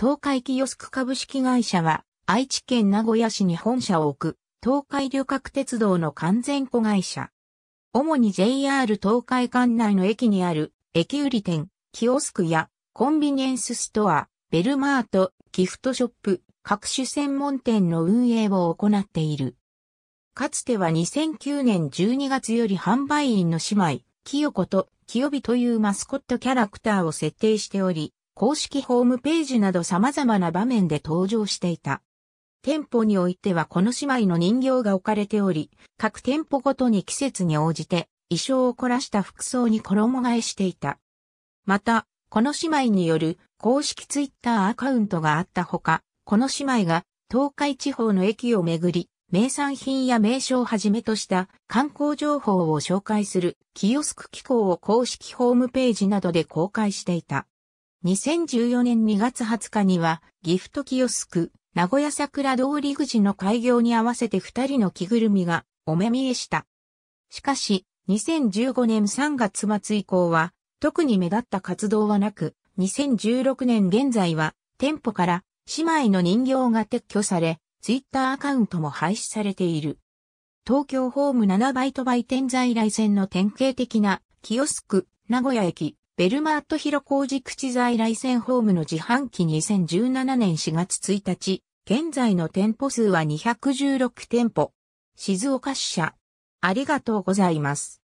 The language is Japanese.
東海キヨスク株式会社は、愛知県名古屋市に本社を置く、東海旅客鉄道の完全子会社。主に JR 東海管内の駅にある、駅売り店、キオスクや、コンビニエンスストア、ベルマート、ギフトショップ、各種専門店の運営を行っている。かつては2009年12月より販売員の姉妹、キヨコとキヨビというマスコットキャラクターを設定しており、公式ホームページなど様々な場面で登場していた。店舗においてはこの姉妹の人形が置かれており、各店舗ごとに季節に応じて衣装を凝らした服装に衣替えしていた。また、この姉妹による公式ツイッターアカウントがあったほか、この姉妹が東海地方の駅をめぐり、名産品や名所をはじめとした観光情報を紹介するキオスク機構を公式ホームページなどで公開していた。2014年2月20日には、ギフトキオスク、名古屋桜通り口の開業に合わせて二人の着ぐるみがお目見えした。しかし、2015年3月末以降は、特に目立った活動はなく、2016年現在は、店舗から姉妹の人形が撤去され、ツイッターアカウントも廃止されている。東京ホーム7バイト売店在来線の典型的な、キオスク、名古屋駅、ベルマート広工事口在来線ホームの自販機2017年4月1日、現在の店舗数は216店舗。静岡支社。ありがとうございます。